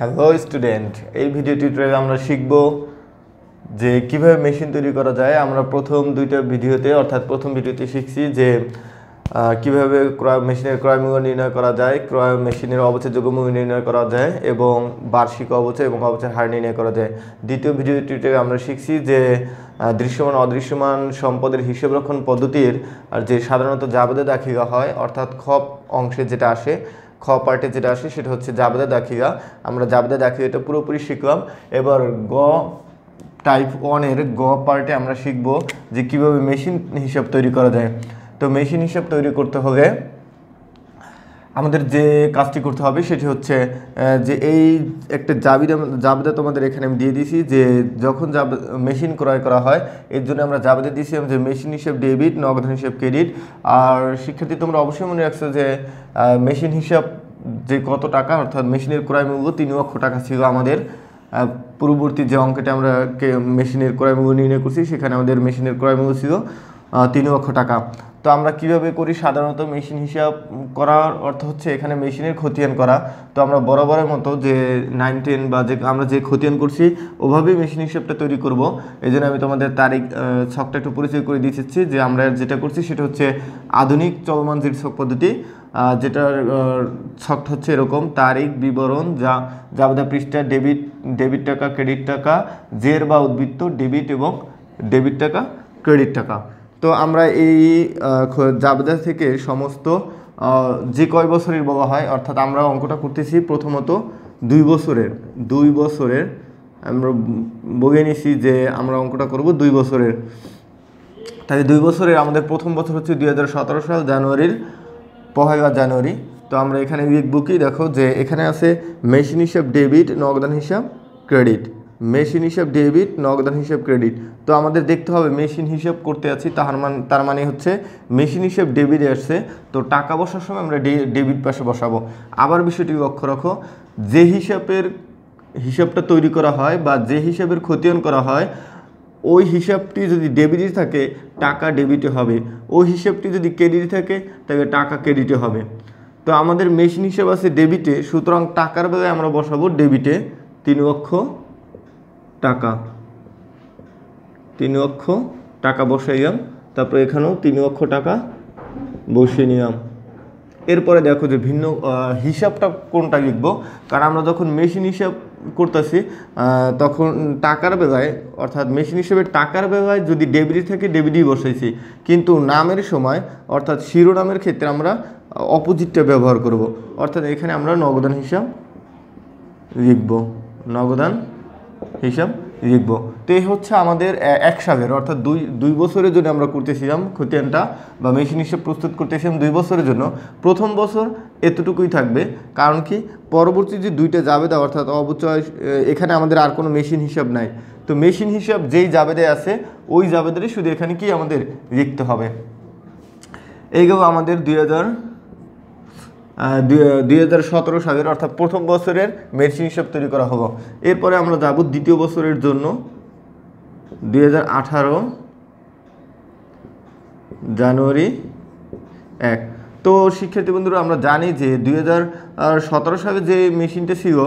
hello student এই video টিউটোরিয়ালে আমরা শিখব যে কিভাবে মেশিন তৈরি করা যায় আমরা প্রথম দুইটা ভিডিওতে অর্থাৎ প্রথম ভিডিওতে শিখছি যে কিভাবে ক্রয় মেশিনের ক্রয় মূল্য নির্ণয় করা যায় ক্রয় মেশিনের অবচেযোগ্য মূল্য নির্ণয় করা যায় এবং বার্ষিক অবচয় এবং অবচয় হার নির্ণয় করা যায় দ্বিতীয় ভিডিও ভিডিওটিতে আমরা শিখছি যে দৃশ্যমান অদৃশ্যমান সম্পদের হিসেব পদ্ধতির আর যে সাধারণত জাবেদে দাখিলা হয় অর্থাৎ খপ অংশে যেটা আসে খ পার্টে যেটা আসে সেটা হচ্ছে জাবেদা দাখিয়া আমরা জাবেদা এটা পুরোপুরি শিখলাম এবার গ টাইপ ওয়ানের গ পার্টে আমরা শিখব যে কিভাবে মেশিন হিসাব তৈরি করা যায় তো মেশিন হিসাব তৈরি করতে হলে আমাদের যে কাজটি করতে হবে সেটি হচ্ছে যে এই একটা জাবিদা জাবেদা তোমাদের এখানে আমি দিয়ে দিয়েছি যে যখন জাব মেশিন ক্রয় করা হয় এর জন্য আমরা জাবেদা দিয়েছিলাম যে মেশিন হিসেব ডেবিট নগদ হিসেব ক্রেডিট আর শিক্ষার্থী তোমরা অবশ্যই মনে রাখছো যে মেশিন হিসাব যে কত টাকা অর্থাৎ মেশিনের ক্রয় মূল্য তিন লক্ষ টাকা ছিল আমাদের পূর্ববর্তী যে অঙ্কটা আমরা মেশিনের ক্রয় মূল্য নির্ণয় করছি সেখানে আমাদের মেশিনের ক্রয় মূল্য ছিল তিন লক্ষ টাকা তো আমরা কিভাবে করি সাধারণত মেশিন হিসাব করার অর্থ হচ্ছে এখানে মেশিনের খতিয়ান করা তো আমরা বরাবরের মতো যে নাইন টেন বা যে আমরা যে খতিয়ান করছি ওভাবেই মেশিন হিসাবটা তৈরি করব এই জন্য আমি তোমাদের তারিখ ছকটা একটু পরিচয় করে দিচ্ছি যে আমরা যেটা করছি সেটা হচ্ছে আধুনিক চলমান জির ছক পদ্ধতি যেটার ছক হচ্ছে এরকম তারিখ বিবরণ যা যাবদা পৃষ্ঠা ডেবিট ডেবিট টাকা ক্রেডিট টাকা জের বা উদ্বৃত্ত ডেবিট এবং ডেবিট টাকা ক্রেডিট টাকা তো আমরা এই জাবেদা থেকে সমস্ত যে কয় বছরের বলা হয় অর্থাৎ আমরা অঙ্কটা করতেছি প্রথমত দুই বছরের দুই বছরের আমরা বগে নিছি যে আমরা অঙ্কটা করব দুই বছরের তাই দুই বছরের আমাদের প্রথম বছর হচ্ছে দুই সাল জানুয়ারির পহেলা জানুয়ারি তো আমরা এখানে উইক বুকই দেখো যে এখানে আছে মেশিন হিসাব ডেবিট নগদান হিসাব ক্রেডিট মেশিন হিসেব ডেবিট নগদান হিসেব ক্রেডিট তো আমাদের দেখতে হবে মেশিন হিসেব করতে আছি তাহার মান তার মানে হচ্ছে মেশিন হিসেব ডেবিট আসছে তো টাকা বসার সময় আমরা ডেবিট পাশে বসাবো আবার বিষয়টি লক্ষ্য রাখো যে হিসাবের হিসাবটা তৈরি করা হয় বা যে হিসাবের ক্ষতিয়ন করা হয় ওই হিসাবটি যদি ডেবিটই থাকে টাকা ডেবিটে হবে ওই হিসাবটি যদি ক্রেডিট থাকে তাহলে টাকা ক্রেডিটে হবে তো আমাদের মেশিন হিসাব আছে ডেবিটে সুতরাং টাকার বেলায় আমরা বসাবো ডেবিটে তিন লক্ষ টাকা তিন লক্ষ টাকা বসাইলাম তারপর এখানেও তিন লক্ষ টাকা বসিয়ে নিলাম এরপরে দেখো যে ভিন্ন হিসাবটা কোনটা লিখবো কারণ আমরা যখন মেশিন হিসাব করতেছি তখন টাকার বেলায় অর্থাৎ মেশিন হিসেবে টাকার বেলায় যদি ডেবিডি থাকে ডেবিডি বসাইছি কিন্তু নামের সময় অর্থাৎ শিরোনামের ক্ষেত্রে আমরা অপোজিটটা ব্যবহার করব অর্থাৎ এখানে আমরা নগদান হিসাব লিখব নগদান হিসাব লিখব তো এই হচ্ছে আমাদের এক সালের অর্থাৎ দুই দুই বছরের জন্য আমরা করতেছিলাম খতিয়ানটা বা মেশিন হিসেব প্রস্তুত করতেছিলাম দুই বছরের জন্য প্রথম বছর এতটুকুই থাকবে কারণ কি পরবর্তী যে দুইটা জাবেদা অর্থাৎ অবচয় এখানে আমাদের আর কোনো মেশিন হিসাব নাই তো মেশিন হিসাব যেই জাবেদে আছে ওই জাবেদারে শুধু এখানে কি আমাদের লিখতে হবে এই গেল আমাদের দুই দুই হাজার সতেরো সালের অর্থাৎ প্রথম বছরের মেডিসিন হিসাব তৈরি করা হলো এরপরে আমরা যাব দ্বিতীয় বছরের জন্য দুই জানুয়ারি এক তো শিক্ষার্থী বন্ধুরা আমরা জানি যে দুই সালে যে মেশিনটা ছিল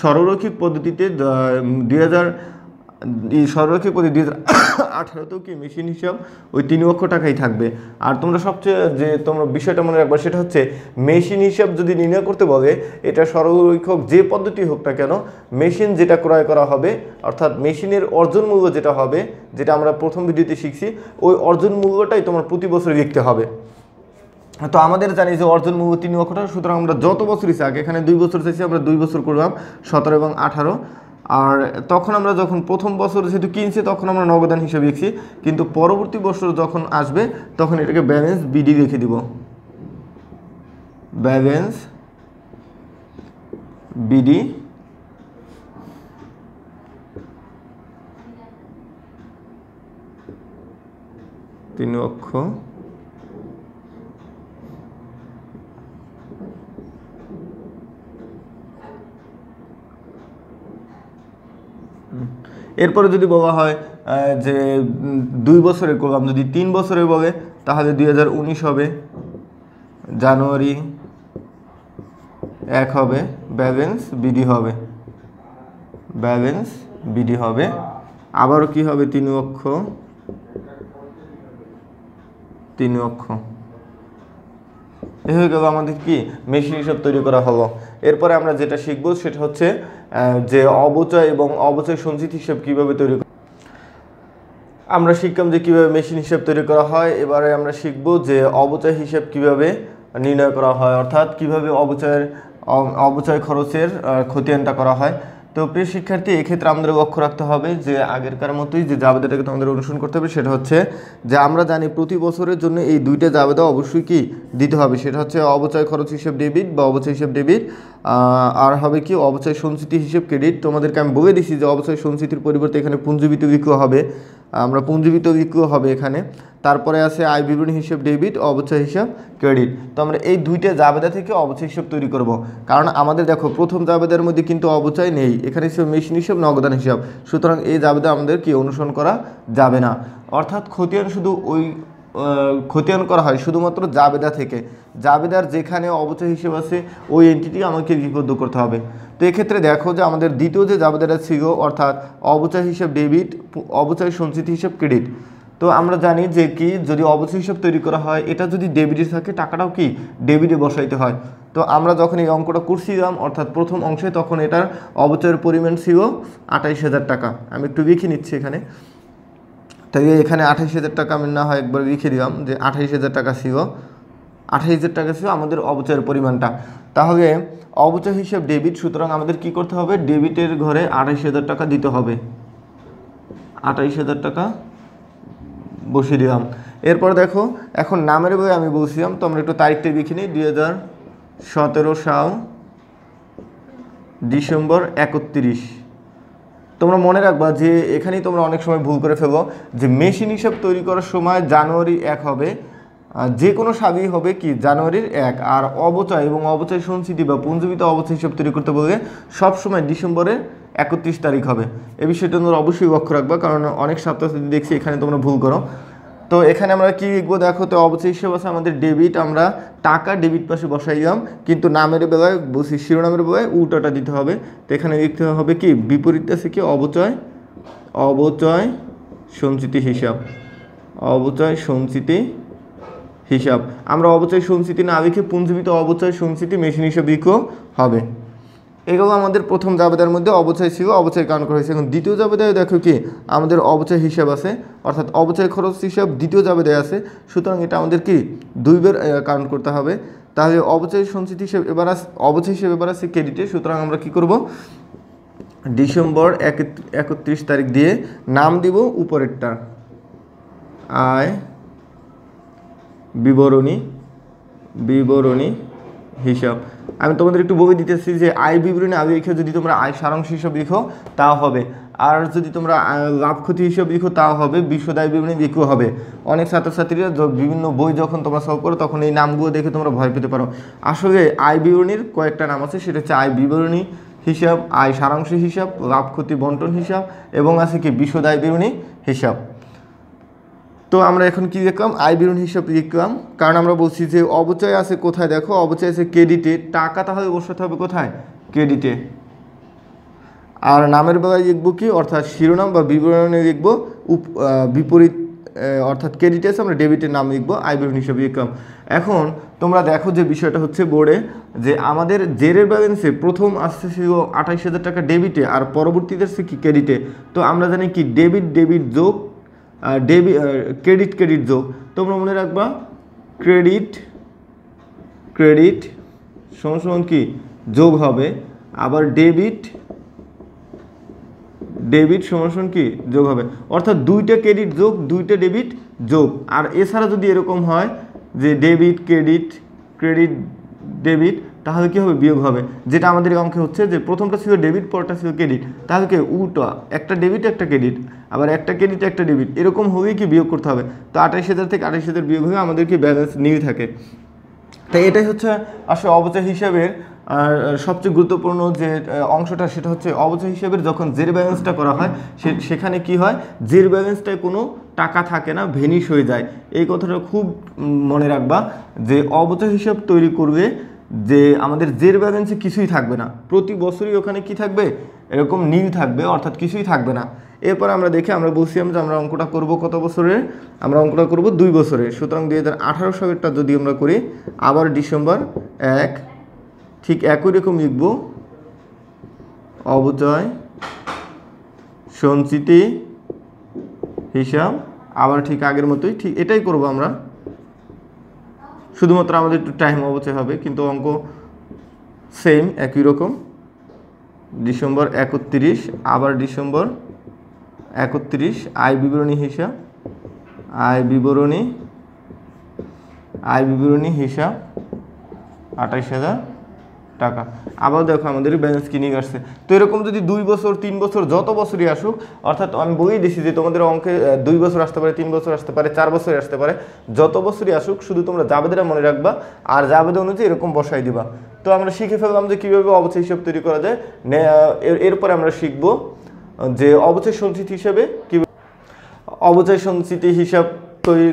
সরলরৈখিক পদ্ধতিতে দুই এই সর্বক্ষেপ প্রতি দুই হাজার আঠারোতেও কি মেশিন হিসাব ওই তিন লক্ষ টাকাই থাকবে আর তোমরা সবচেয়ে যে তোমরা বিষয়টা মনে রাখবে সেটা হচ্ছে মেশিন হিসাব যদি নির্ণয় করতে বলে এটা সর্বরক্ষক যে পদ্ধতি হোক না কেন মেশিন যেটা ক্রয় করা হবে অর্থাৎ মেশিনের অর্জন মূল্য যেটা হবে যেটা আমরা প্রথম ভিডিওতে শিখছি ওই অর্জন মূল্যটাই তোমার প্রতি বছর দেখতে হবে তো আমাদের জানি যে অর্জন মূল্য তিন লক্ষ টাকা সুতরাং আমরা যত বছরই চাক এখানে দুই বছর চাইছি আমরা দুই বছর করলাম সতেরো এবং আঠারো আর তখন আমরা যখন প্রথম বছর যেহেতু কিনছি তখন আমরা নগদান হিসেবে দেখছি কিন্তু পরবর্তী বছর যখন আসবে তখন এটাকে ব্যালেন্স বিডি রেখে দিব ব্যালেন্স বিডি তিন অক্ষ এরপরে যদি বলা হয় যে দুই বছরের করলাম যদি তিন বছরে বলে তাহলে দুই হবে জানুয়ারি এক হবে balance B D balance B D আবারও কি হবে তিন অক্ষ তিন অক্ষ এ হয়ে গেল আমাদের কি মেশিন হিসাব তৈরি করা হলো এরপরে আমরা যেটা শিখবো সেটা হচ্ছে যে অবচয় এবং অবচয় সঞ্চিত হিসেব কীভাবে তৈরি আমরা শিখলাম যে কীভাবে মেশিন হিসেব তৈরি করা হয় এবারে আমরা শিখব যে অবচয় হিসেব কিভাবে নির্ণয় করা হয় অর্থাৎ কিভাবে অবচয়ের অবচয় খরচের ক্ষতিয়ানটা করা হয় তো প্রিয় শিক্ষার্থী এক্ষেত্রে আমাদের লক্ষ্য রাখতে হবে যে আগেরকার মতোই যে জাবেদাটাকে তোমাদের অনুসরণ করতে হবে সেটা হচ্ছে যে আমরা জানি প্রতি বছরের জন্য এই দুইটা জাবেদা অবশ্যই কি দিতে হবে সেটা হচ্ছে অবচয় খরচ হিসেব ডেবিট বা অবচয় হিসেব ডেবিট আর হবে কি অবচয় সঞ্চিতি হিসেব ক্রেডিট তোমাদেরকে আমি বলে দিছি যে অবচয় সঞ্চিতির পরিবর্তে এখানে পুঞ্জীবিত বিক্রয় হবে আমরা পুঞ্জীবিত বিক্রয় হবে এখানে তারপরে আছে আয় বিবরণী হিসেব ডেবিট অবচয় হিসাব ক্রেডিট তো আমরা এই দুইটা জাবেদা থেকে অবচয় হিসাব তৈরি করব কারণ আমাদের দেখো প্রথম জাবেদার মধ্যে কিন্তু অবচয় নেই এখানে হিসেবে মেশিন হিসাব নগদান হিসাব সুতরাং এই জাবেদা আমাদের কি অনুসরণ করা যাবে না অর্থাৎ খতিয়ান শুধু ওই ক্ষতিয়ান করা হয় শুধুমাত্র জাবেদা থেকে জাবেদার যেখানে অবচয় হিসেব আছে ওই এন্টিটি আমাকে লিপিবদ্ধ করতে হবে তো এক্ষেত্রে দেখো যে আমাদের দ্বিতীয় যে জাবেদাটা ছিল অর্থাৎ অবচয় হিসেব ডেবিট অবচয় সঞ্চিত হিসেব ক্রেডিট তো আমরা জানি যে কি যদি অবচয় হিসেব তৈরি করা হয় এটা যদি ডেবিটে থাকে টাকাটাও কি ডেবিটে বসাইতে হয় তো আমরা যখন এই অঙ্কটা করছিলাম অর্থাৎ প্রথম অংশে তখন এটার অবচয়ের পরিমাণ ছিল আটাইশ হাজার টাকা আমি একটু লিখে নিচ্ছি এখানে তাই এখানে আঠাইশ হাজার টাকা আমি না হয় একবার লিখে দিলাম যে আঠাইশ হাজার টাকা ছিল আঠাইশ হাজার টাকা ছিল আমাদের অবচয়ের পরিমাণটা তাহলে অবচয় হিসেব ডেবিট সুতরাং আমাদের কি করতে হবে ডেবিটের ঘরে আঠাইশ হাজার টাকা দিতে হবে আঠাইশ হাজার টাকা বসিয়ে দিলাম এরপর দেখো এখন নামের বই আমি বলছিলাম তো আমরা একটু তারিখটা লিখে নিই দুই হাজার সতেরো সাল ডিসেম্বর একত্রিশ তোমরা মনে রাখবা যে এখানেই তোমরা অনেক সময় ভুল করে ফেলো যে মেশিন হিসাব তৈরি করার সময় জানুয়ারি এক হবে যে কোনো সাবি হবে কি জানুয়ারির এক আর অবচয় এবং অবচয় সঞ্চিতি বা পুঞ্জীবিত অবচয় হিসাব তৈরি করতে বলবে সবসময় ডিসেম্বরের একত্রিশ তারিখ হবে এ বিষয়টা তোমরা অবশ্যই লক্ষ্য রাখবা কারণ অনেক সপ্তাহ দেখছি এখানে তোমরা ভুল করো তো এখানে আমরা কি লিখবো দেখো তো হিসেব আছে আমাদের ডেবিট আমরা টাকা ডেবিট পাশে বসাইলাম কিন্তু নামের বেলায় বসি শিরোনামের বেলায় উল্টাটা দিতে হবে তো এখানে লিখতে হবে কি বিপরীত আছে কি অবচয় অবচয় সঞ্চিতি হিসাব অবচয় সঞ্চিতি হিসাব আমরা অবচয় সঞ্চিতি না লিখে পুঞ্জীবিত অবচয় সঞ্চিতি মেশিন হিসাব লিখো হবে এগুলো আমাদের প্রথম জাবেদার মধ্যে অবচয় ছিল অবচয় কারণ করা হয়েছে এখন দ্বিতীয় জাবেদায় দেখো কি আমাদের অবচয় হিসাব আছে অর্থাৎ অবচয় খরচ হিসাব দ্বিতীয় জাবেদায় আছে সুতরাং এটা আমাদের কি দুইবার কারণ করতে হবে তাহলে অবচয় সঞ্চিত হিসেবে এবার আস অবচয় হিসেবে এবার আছে ক্রেডিটে সুতরাং আমরা কি করব ডিসেম্বর এক একত্রিশ তারিখ দিয়ে নাম দিব উপরেরটা আয় বিবরণী বিবরণী হিসাব আমি তোমাদের একটু বলে দিতেছি যে আয় বিবরণী আগে লিখে যদি তোমরা আয় সারাংশ হিসাব লিখো তা হবে আর যদি তোমরা লাভ ক্ষতি হিসাব লিখো তাও হবে বিশ্বদায় বিবরণী লিখো হবে অনেক ছাত্রছাত্রীরা বিভিন্ন বই যখন তোমরা সলভ করো তখন এই নামগুলো দেখে তোমরা ভয় পেতে পারো আসলে আয় বিবরণীর কয়েকটা নাম আছে সেটা হচ্ছে আয় বিবরণী হিসাব আয় সারাংশ হিসাব লাভ ক্ষতি বন্টন হিসাব এবং আছে কি বিশ্বদায় বিবরণী হিসাব তো আমরা এখন কি দেখলাম আয় বিরুণ হিসাব লিখলাম কারণ আমরা বলছি যে অবচয় আছে কোথায় দেখো অবচয় আছে ক্রেডিটে টাকা তাহলে বসাতে হবে কোথায় ক্রেডিটে আর নামের বেলায় লিখবো কি অর্থাৎ শিরোনাম বা বিবরণে লিখবো উপ বিপরীত অর্থাৎ ক্রেডিটে আছে আমরা ডেবিটের নাম লিখবো আয় বিরুণ হিসাব লিখলাম এখন তোমরা দেখো যে বিষয়টা হচ্ছে বোর্ডে যে আমাদের জেরের ব্যালেন্সে প্রথম আসছে ছিল আঠাইশ হাজার টাকা ডেবিটে আর পরবর্তীতে আসছে কি ক্রেডিটে তো আমরা জানি কি ডেবিট ডেবিট যোগ ডেবি ক্রেডিট ক্রেডিট যোগ তোমরা মনে রাখবা ক্রেডিট ক্রেডিট সমান কি যোগ হবে আবার ডেবিট ডেবিট সমান কি যোগ হবে অর্থাৎ দুইটা ক্রেডিট যোগ দুইটা ডেবিট যোগ আর এছাড়া যদি এরকম হয় যে ডেবিট ক্রেডিট ক্রেডিট ডেবিট তাহলে কী হবে বিয়োগ হবে যেটা আমাদের অঙ্কে হচ্ছে যে প্রথমটা ছিল ডেবিট পরটা ছিল ক্রেডিট তাহলে কি উটা একটা ডেবিট একটা ক্রেডিট আবার একটা ক্রেডিট একটা ডেবিট এরকম হয়েই কি বিয়োগ করতে হবে তো আঠাশ হাজার থেকে আঠাশ হাজার বিয়োগ হয়ে আমাদের কি ব্যালেন্স নিয়ে থাকে তাই এটাই হচ্ছে আসলে অবচয় হিসাবের সবচেয়ে গুরুত্বপূর্ণ যে অংশটা সেটা হচ্ছে অবচয় হিসাবে যখন জের ব্যালেন্সটা করা হয় সেখানে কি হয় জের ব্যালেন্সটায় কোনো টাকা থাকে না ভেনিশ হয়ে যায় এই কথাটা খুব মনে রাখবা যে অবচয় হিসাব তৈরি করবে যে আমাদের জের ব্যালেন্সে কিছুই থাকবে না প্রতি বছরই ওখানে কি থাকবে এরকম নীল থাকবে অর্থাৎ কিছুই থাকবে না এরপর আমরা দেখে আমরা বলছিলাম যে আমরা অঙ্কটা করব কত বছরের আমরা অঙ্কটা করব দুই বছরের সুতরাং দুই হাজার আঠারো সালেরটা যদি আমরা করি আবার ডিসেম্বর এক ঠিক একই রকম লিখব অবচয় সঞ্চিতি হিসাব আবার ঠিক আগের মতোই ঠিক এটাই করব আমরা শুধুমাত্র আমাদের একটু টাইম অবচয় হবে কিন্তু অঙ্ক সেম একই রকম ডিসেম্বর একত্রিশ আবার ডিসেম্বর একত্রিশ আয় বিবরণী হিসাব আয় বিবরণী আয় বিবরণী হিসাব আঠাশ হাজার টাকা আবার দেখো আমাদের ব্যালেন্স কিনিং আসছে তো এরকম যদি দুই বছর তিন বছর যত বছরই আসুক অর্থাৎ আমি বলেই দিছি যে তোমাদের অঙ্কে দুই বছর আসতে পারে তিন বছর আসতে পারে চার বছরই আসতে পারে যত বছরই আসুক শুধু তোমরা জাবেদরা মনে রাখবা আর জাবেদা অনুযায়ী এরকম বসাই দিবা তো আমরা শিখে ফেললাম যে কীভাবে অবচয় হিসাব তৈরি করা যায় এরপরে আমরা শিখব যে অবচয় সঞ্চিত হিসাবে কী অবচয় সঞ্চিতি হিসাব তৈরি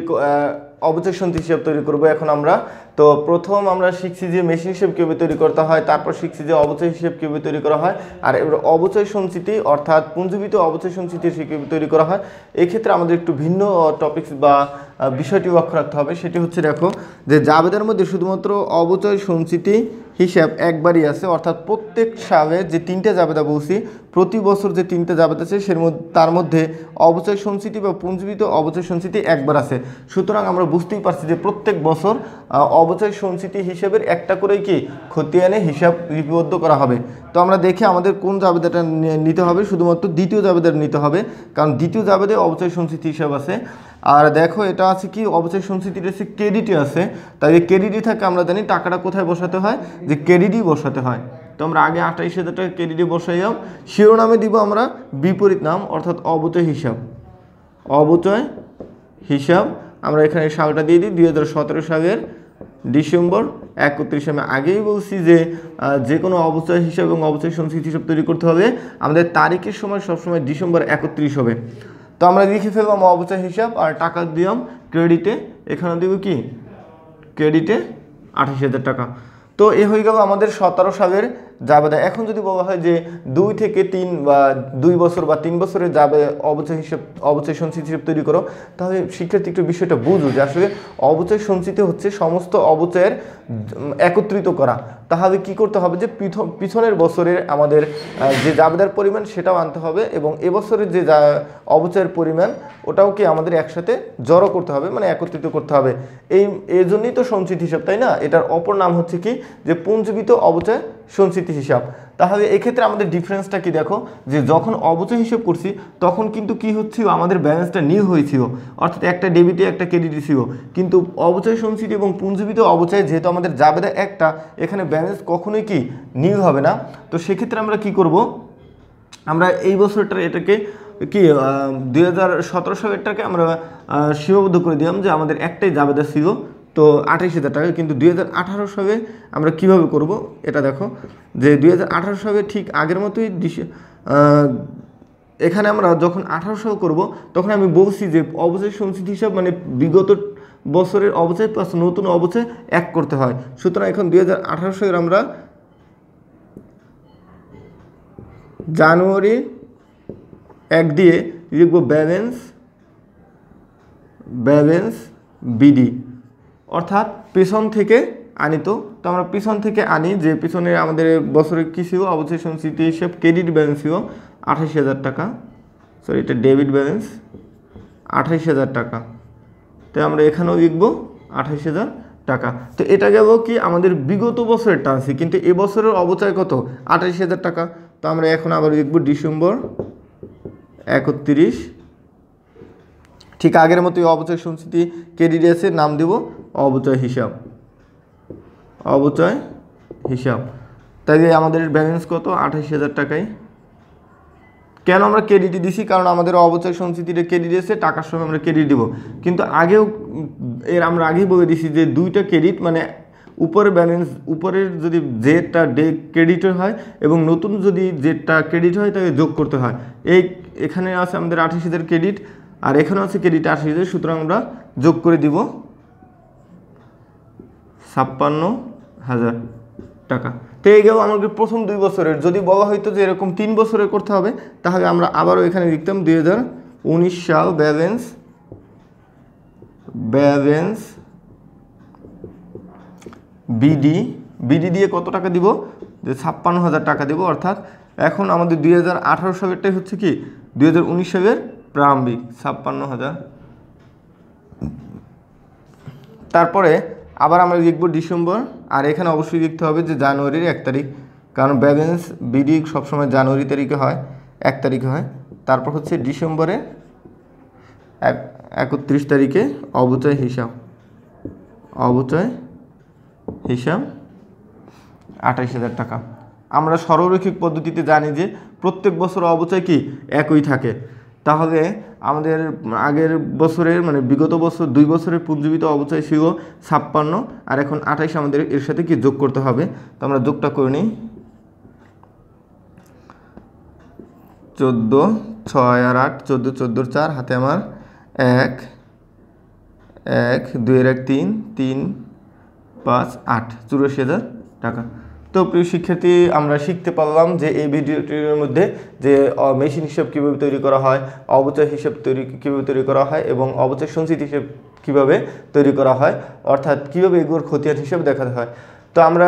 অবজেকশন হিসেব তৈরি করব এখন আমরা তো প্রথম আমরা শিখছি যে মেশিন হিসেব কীভাবে তৈরি করতে হয় তারপর শিখছি যে অবচয় হিসেব কীভাবে তৈরি করা হয় আর এবার অবচয় সঞ্চিতি অর্থাৎ পুঞ্জীবিত অবচয় সঞ্চিতি কীভাবে তৈরি করা হয় এক্ষেত্রে আমাদের একটু ভিন্ন টপিক্স বা বিষয়টি লক্ষ্য রাখতে হবে সেটি হচ্ছে দেখো যে জাবেদের মধ্যে শুধুমাত্র অবচয় সঞ্চিতি হিসাব একবারই আছে অর্থাৎ প্রত্যেক সালে যে তিনটে জাবেদা বলছি প্রতি বছর যে তিনটে জাবেদ আছে সের তার মধ্যে অবচয় সঞ্চিতি বা পুঞ্জীবিত অবচয় সঞ্চিতি একবার আছে সুতরাং আমরা বুঝতেই পারছি যে প্রত্যেক বছর অবচয় সঞ্চিতি হিসেবের একটা করেই কি খতিয়ানে হিসাব লিপিবদ্ধ করা হবে তো আমরা দেখে আমাদের কোন জাবেদাটা নিতে হবে শুধুমাত্র দ্বিতীয় জাবেদার নিতে হবে কারণ দ্বিতীয় জাবেদে অবচয় সঞ্চিতি হিসাব আছে আর দেখো এটা আছে কি অবচয় সংস্কৃতির এসে কেডিটি আছে তাই যে কেডিটি থাকে আমরা জানি টাকাটা কোথায় বসাতে হয় যে ক্রেডিটই বসাতে হয় তোমরা আগে আঠাইশ হাজার টাকা কেডিডি বসাই যাও শিরোনামে দিব আমরা বিপরীত নাম অর্থাৎ অবচয় হিসাব অবচয় হিসাব আমরা এখানে সালটা দিয়ে দিই দুই সালের ডিসেম্বর একত্রিশে আমি আগেই বলছি যে যে কোনো অবচয় হিসাব এবং অবচয় সংস্কৃতি হিসাব তৈরি করতে হবে আমাদের তারিখের সময় সবসময় ডিসেম্বর একত্রিশ হবে তো আমরা লিখে ফেললাম অবচয় হিসাব আর টাকা দিলাম ক্রেডিটে এখানে দিব কি ক্রেডিটে আঠাশ হাজার টাকা তো এ হয়ে গেল আমাদের সতেরো সালের জাবেদা এখন যদি বলা হয় যে দুই থেকে তিন বা দুই বছর বা তিন বছরে যাবে অবচয় হিসেব অবচয় সঞ্চিত হিসেব তৈরি করো তাহলে শিক্ষার্থী একটু বিষয়টা বুঝো যে আসলে অবচয় সঞ্চিত হচ্ছে সমস্ত অবচয়ের একত্রিত করা তাহলে কি করতে হবে যে পিছনের বছরের আমাদের যে জাবেদার পরিমাণ সেটাও আনতে হবে এবং এবছরের যে অবচয়ের পরিমাণ ওটাও কি আমাদের একসাথে জড়ো করতে হবে মানে একত্রিত করতে হবে এই এজন্যই তো সঞ্চিত হিসাব তাই না এটার অপর নাম হচ্ছে কি যে পুঞ্জীবিত অবচয় সঞ্চিতি হিসাব তাহলে এক্ষেত্রে আমাদের ডিফারেন্সটা কি দেখো যে যখন অবচয় হিসেব করছি তখন কিন্তু কি হচ্ছিল আমাদের ব্যালেন্সটা নিউ হয়েছিল অর্থাৎ একটা ডেবিটে একটা ক্রেডিট ছিল কিন্তু অবচয় সঞ্চিত এবং পুঞ্জীবিত অবচয় যেহেতু আমাদের জাবেদা একটা এখানে ব্যালেন্স কখনোই কি নিউ হবে না তো সেক্ষেত্রে আমরা কি করব আমরা এই বছরটা এটাকে কি দুই হাজার সতেরো সালেরটাকে আমরা সীমাবদ্ধ করে দিলাম যে আমাদের একটাই জাবেদা ছিল তো আঠাশ হাজার টাকা কিন্তু দুই হাজার আঠারো সালে আমরা কিভাবে করব এটা দেখো যে দুই হাজার আঠারো সালে ঠিক আগের মতোই এখানে আমরা যখন আঠারো সাল করব তখন আমি বলছি যে অবচয় সঞ্চিত হিসাব মানে বিগত বছরের অবচয় প্লাস নতুন অবচয় এক করতে হয় সুতরাং এখন দুই হাজার আঠারো সালের আমরা জানুয়ারি এক দিয়ে লিখব ব্যালেন্স ব্যালেন্স বিডি অর্থাৎ পেছন থেকে আনিত তো আমরা পিছন থেকে আনি যে পিছনে আমাদের বছরের কৃষিও অবসেশন স্মৃতি হিসেব ক্রেডিট ছিল আঠাশ হাজার টাকা সরি এটা ডেবিট ব্যালেন্স আঠাশ হাজার টাকা তো আমরা এখানেও লিখবো আঠাশ হাজার টাকা তো এটা গেল কি আমাদের বিগত বছরের টানসি কিন্তু এবছরের অবচয় কত আঠাশ হাজার টাকা তো আমরা এখন আবার লিখবো ডিসেম্বর একত্রিশ ঠিক আগের মতোই অবচয় সংস্কৃতি কেডিডিএসের নাম দেব অবচয় হিসাব অবচয় হিসাব তাই আমাদের ব্যালেন্স কত আঠাশ হাজার টাকায় কেন আমরা ক্রেডিট দিছি কারণ আমাদের অবচয় সংস্কৃতিটা ক্রেডিট এসে টাকার সময় আমরা ক্রেডিট দিব কিন্তু আগেও এর আমরা আগেই বলে দিছি যে দুইটা ক্রেডিট মানে উপরে ব্যালেন্স উপরের যদি জেডটা ডে ক্রেডিট হয় এবং নতুন যদি জেডটা ক্রেডিট হয় তাকে যোগ করতে হয় এই এখানে আছে আমাদের আঠাশ হাজার ক্রেডিট আর এখানে আছে ক্রেডিট আশি হাজার সুতরাং আমরা যোগ করে দিব ছাপ্পান্ন হাজার টাকা তো এই গেল আমাদের প্রথম দুই বছরের যদি বলা হয়তো যে এরকম তিন বছরের করতে হবে তাহলে আমরা আবারও এখানে লিখতাম দুই সাল ব্যালেন্স ব্যালেন্স বিডি বিডি দিয়ে কত টাকা দিব যে ছাপ্পান্ন হাজার টাকা দিব অর্থাৎ এখন আমাদের দুই সালেরটাই হচ্ছে কি দুই সালের প্রারম্ভিক ছাপ্পান্ন হাজার তারপরে আবার আমরা লিখব ডিসেম্বর আর এখানে অবশ্যই লিখতে হবে যে জানুয়ারির এক তারিখ কারণ ব্যালেন্স বিডি সবসময় জানুয়ারি তারিখে হয় এক তারিখে হয় তারপর হচ্ছে ডিসেম্বরে এক একত্রিশ তারিখে অবচয় হিসাব অবচয় হিসাব আঠাইশ হাজার টাকা আমরা সরলরৈখিক পদ্ধতিতে জানি যে প্রত্যেক বছর অবচয় কি একই থাকে তাহলে আমাদের আগের বছরের মানে বিগত বছর দুই বছরের পুঞ্জীবিত অবচয় ছিল ছাপ্পান্ন আর এখন আঠাইশ আমাদের এর সাথে কি যোগ করতে হবে তো আমরা যোগটা করে নিই চোদ্দো ছয় আর আট চোদ্দো চোদ্দোর চার হাতে আমার এক এক দুইয়ের এক তিন তিন পাঁচ আট চুরাশি হাজার টাকা তো প্রিয় শিক্ষার্থী আমরা শিখতে পারলাম যে এই ভিডিওটির মধ্যে যে মেশিন হিসেব কীভাবে তৈরি করা হয় অবচয় হিসেব তৈরি কীভাবে তৈরি করা হয় এবং অবচয় সঞ্চিত হিসেব কীভাবে তৈরি করা হয় অর্থাৎ কীভাবে এগুলোর খতিয়ান হিসেব দেখাতে হয় তো আমরা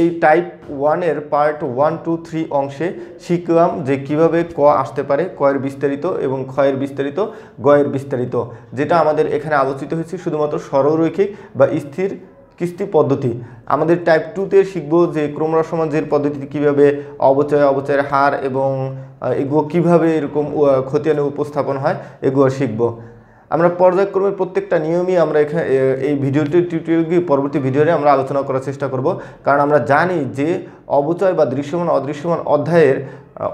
এই টাইপ ওয়ানের পার্ট ওয়ান টু থ্রি অংশে শিখলাম যে কিভাবে ক আসতে পারে কয়ের বিস্তারিত এবং ক্ষয়ের বিস্তারিত গয়ের বিস্তারিত যেটা আমাদের এখানে আলোচিত হয়েছে শুধুমাত্র সরলরৈখিক বা স্থির কিস্তি পদ্ধতি আমাদের টাইপ টুতে শিখব যে ক্রমরা সমাজের পদ্ধতিতে কীভাবে অবচয় অবচয়ের হার এবং এগুলো কীভাবে এরকম খতিয়ানে উপস্থাপন হয় এগুলো শিখব আমরা পর্যায়ক্রমে প্রত্যেকটা নিয়মই আমরা এখানে এই ভিডিওটির টিউটোরিয়ালগুলি পরবর্তী ভিডিওতে আমরা আলোচনা করার চেষ্টা করব কারণ আমরা জানি যে অবচয় বা দৃশ্যমান অদৃশ্যমান অধ্যায়ের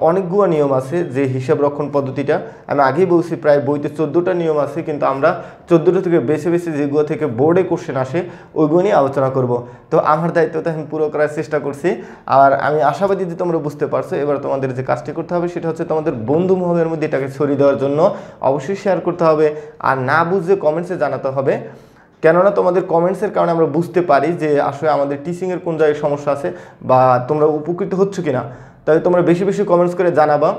অনেকগুলো নিয়ম আছে যে হিসাব রক্ষণ পদ্ধতিটা আমি আগেই বলছি প্রায় বইতে চোদ্দোটা নিয়ম আছে কিন্তু আমরা চোদ্দোটা থেকে বেছে বেছে যেগুলো থেকে বোর্ডে কোশ্চেন আসে ওইগুলো নিয়ে আলোচনা করব তো আমার দায়িত্ব তো আমি পুরো করার চেষ্টা করছি আর আমি আশাবাদী যে তোমরা বুঝতে পারছো এবার তোমাদের যে কাজটি করতে হবে সেটা হচ্ছে তোমাদের বন্ধু মহলের মধ্যে এটাকে ছড়িয়ে দেওয়ার জন্য অবশ্যই শেয়ার করতে হবে আর না বুঝে কমেন্টসে জানাতে হবে কেননা তোমাদের কমেন্টসের কারণে আমরা বুঝতে পারি যে আসলে আমাদের টিচিংয়ের কোন জায়গায় সমস্যা আছে বা তোমরা উপকৃত হচ্ছ কি না তাহলে তোমরা বেশি বেশি কমেন্টস করে জানাবা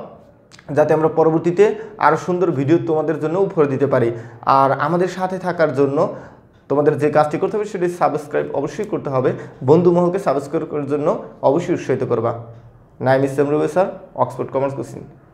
যাতে আমরা পরবর্তীতে আরও সুন্দর ভিডিও তোমাদের জন্য উপহার দিতে পারি আর আমাদের সাথে থাকার জন্য তোমাদের যে কাজটি করতে হবে সেটি সাবস্ক্রাইব অবশ্যই করতে হবে বন্ধু মহকে সাবস্ক্রাইব করার জন্য অবশ্যই উৎসাহিত করবা নাইম ইসলাম রুবে স্যার অক্সফোর্ড কমার্স কোচিং